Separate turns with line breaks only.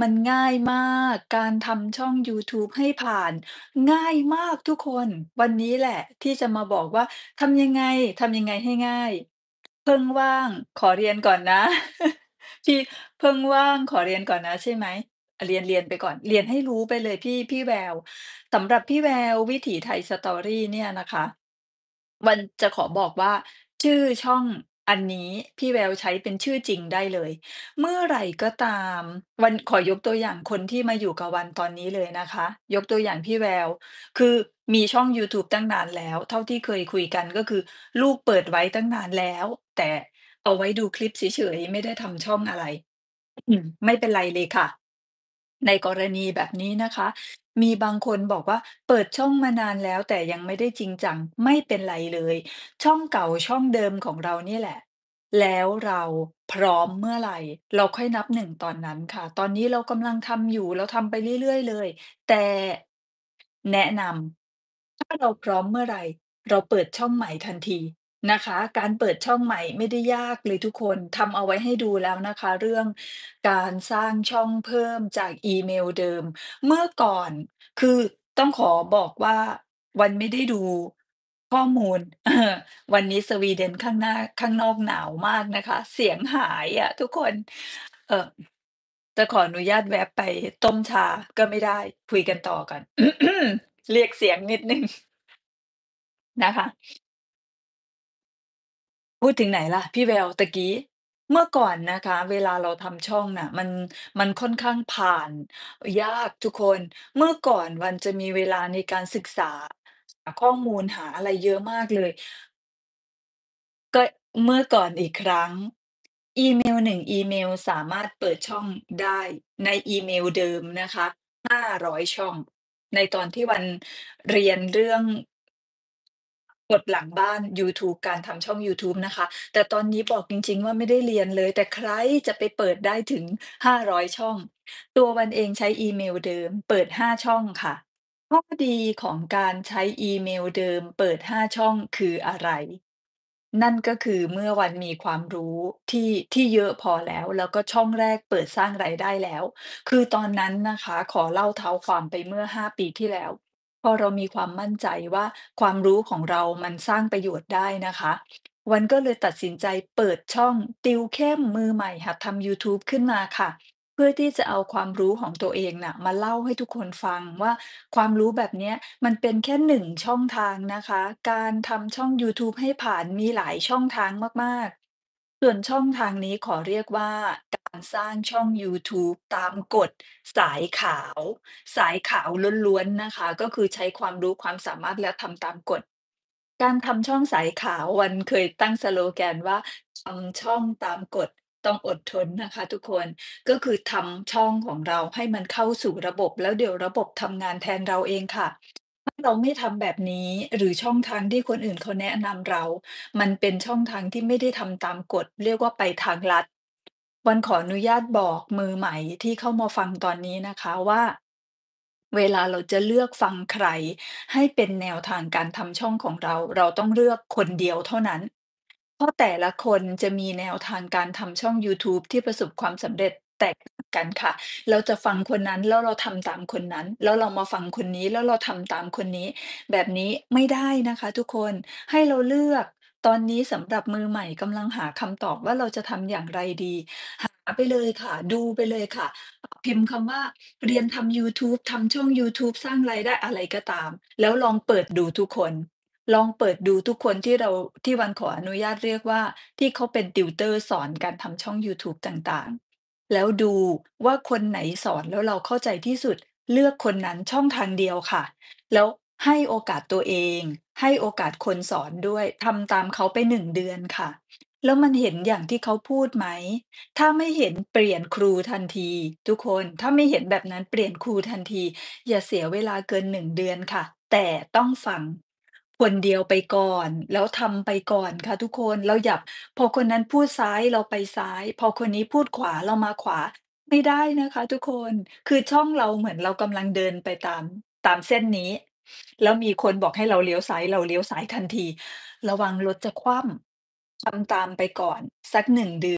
มันง่ายมากการทำช่องยูทูบให้ผ่าน ง่ายมากทุกคน วันนี้แหละที่จะมาบอกว่าทำยังไงทำยังไงให้ง่าย เพิ่งว่างขอเรียนก่อนนะพี่เพิ่งว่างขอเรียนก่อนนะ ใช่ไหมเรียนเรียนไปก่อนเรียนให้รู้ไปเลยพี่พี่แววสำหรับพี่แวววิถีไทยสตอรี่เนี่ยนะคะวันจะขอบอกว่า ชื่อช่องอันนี้พี่แววใช้เป็นชื่อจริงได้เลย เมื่อไหร่ก็ตาม วันขอยกตัวอย่างคนที่มาอยู่กับวันตอนนี้เลยนะคะ ยกตัวอย่างพี่แวว คือมีช่องยูทูบตั้งนานแล้ว เท่าที่เคยคุยกันก็คือ ลูกเปิดไว้ตั้งนานแล้ว แต่เอาไว้ดูคลิปเฉยๆไม่ได้ทำช่องอะไรไม่เป็นไรเลยค่ะ ในกรณีแบบนี้นะคะมีบางคนบอกว่าเปิดช่องมานานแล้วแต่ยังไม่ได้จริงจัง ไม่เป็นไรเลย ช่องเก่าช่องเดิมของเรานี่แหละ แล้วเราพร้อมเมื่อไหร่ เราค่อยนับหนึ่งตอนนั้นค่ะ ตอนนี้เรากำลังทำอยู่ เราทำไปเรื่อยๆเลย แต่แนะนำถ้าเราพร้อมเมื่อไรเราเปิดช่องใหม่ทันทีนะคะการเปิดช่องใหม่ไม่ได้ยากเลยทุกคนทำเอาไว้ให้ดูแล้วนะคะ เรื่องการสร้างช่องเพิ่มจากอีเมลเดิม เมื่อก่อนคือต้องขอบอกว่า วันไม่ได้ดูข้อมูลวันนี้สวีเดนข้างหน้า ข้างนอกหนาวมากนะคะ เสียงหายอะทุกคน เออจะขออนุญาตแวะไปต้มชาก็ไม่ได้ คุยกันต่อกันเรียกเสียงนิดนึงนะคะพูดถึงไหนล่ะพี่แววตะกี้เมื่อก่อนนะคะ เวลาเราทำช่องน่ะมันมันค่อนข้างผ่าน ยากทุกคนเมื่อก่อนวันจะมีเวลาในการศึกษาหาข้อมูลหาอะไรเยอะมากเลยก็เมื่อก่อนอีกครั้ง อีเมลหนึ่งอีเมลสามารถเปิดช่องได้ในอีเมลเดิมนะคะ500ช่อง ในตอนที่วันเรียนเรื่องดหลังบ้าน YouTube การทำช่อง YouTube นะคะ แต่ตอนนี้บอกจริงๆ ว่าไม่ได้เรียนเลย แต่ใครจะไปเปิดได้ถึง 500 ช่อง ตัววันเองใช้อีเมลเดิมเปิด5ช่องค่ะข้อดีของการใช้อีเมลเดิมเปิด 5 ช่องคืออะไร นั่นก็คือเมื่อวันมีความรู้ที่ที่เยอะพอแล้วแล้วก็ช่องแรกเปิดสร้างรายได้แล้ว คือตอนนั้นนะคะขอเล่าเท้าความไปเมื่อ 5 ปีที่แล้วพอเรามีความมั่นใจว่าความรู้ของเรามันสร้างประโยชน์ได้นะคะ วันก็เลยตัดสินใจเปิดช่องติวเข้มมือใหม่หัดทำ YouTube ขึ้นมาค่ะ เพื่อที่จะเอาความรู้ของตัวเองน่ะ มาเล่าให้ทุกคนฟังว่า ความรู้แบบนี้มันเป็นแค่หนึ่งช่องทางนะคะ การทำช่อง YouTube ให้ผ่านมีหลายช่องทางมาก ๆ ส่วนช่องทางนี้ขอเรียกว่าการสร้างช่อง YouTube ตามกฎสายขาว สายขาวล้วนๆนะคะ ก็คือใช้ความรู้ความสามารถและทำตามกฎการทำช่องสายขาววันเคยตั้งสโลแกนว่าทำช่องตามกฎต้องอดทนนะคะ ทุกคนก็คือทำช่องของเราให้มันเข้าสู่ระบบ แล้วเดี๋ยวระบบทำงานแทนเราเองค่ะถ้าเราไม่ทำแบบนี้หรือช่องทางที่คนอื่นเขาแนะนำเรา มันเป็นช่องทางที่ไม่ได้ทำตามกฎเรียกว่าไปทางลัดวันขออนุญาตบอกมือใหม่ที่เข้ามาฟังตอนนี้นะคะว่า เวลาเราจะเลือกฟังใคร ให้เป็นแนวทางการทำช่องของเรา เราต้องเลือกคนเดียวเท่านั้น เพราะแต่ละคนจะมีแนวทางการทำช่อง YouTube ที่ประสบความสำเร็จแตกต่างกันค่ะ เราจะฟังคนนั้นแล้วเราทำตามคนนั้นแล้วเรามาฟังคนนี้แล้วเราทำตามคนนี้ แบบนี้ไม่ได้นะคะทุกคนให้เราเลือกตอนนี้สำหรับมือใหม่กำลังหาคำตอบว่าเราจะทำอย่างไรดี หาไปเลยค่ะ ดูไปเลยค่ะ พิมพ์คำว่า เรียนทำยูทูบทำช่องยูทูบสร้างรายได้อะไรก็ตาม แล้วลองเปิดดูทุกคน ลองเปิดดูทุกคนที่เราที่วันขออนุญาตเรียกว่า ที่เขาเป็นติวเตอร์สอนการทำช่อง YouTube ต่างๆ แล้วดูว่าคนไหนสอนแล้วเราเข้าใจที่สุดเลือกคนนั้นช่องทางเดียวค่ะ แล้วให้โอกาสตัวเอง ให้โอกาสคนสอนด้วย ทำตามเขาไปหนึ่งเดือนค่ะ แล้วมันเห็นอย่างที่เขาพูดไหม ถ้าไม่เห็นเปลี่ยนครูทันที ทุกคน ถ้าไม่เห็นแบบนั้นเปลี่ยนครูทันที อย่าเสียเวลาเกินหนึ่งเดือนค่ะ แต่ต้องฟังคนเดียวไปก่อน แล้วทำไปก่อนค่ะ ทุกคน เราอย่าพอคนนั้นพูดซ้ายเราไปซ้าย พอคนนี้พูดขวาเรามาขวา ไม่ได้นะคะ ทุกคน คือช่องเราเหมือนเรากำลังเดินไปตาม ตามเส้นนี้แล้วมีคนบอกให้เราเลี้ยวซ้าย เราเลี้ยวซ้ายทันที ระวังรถจะคว่ำทำตามไปก่อน สักหงเดือน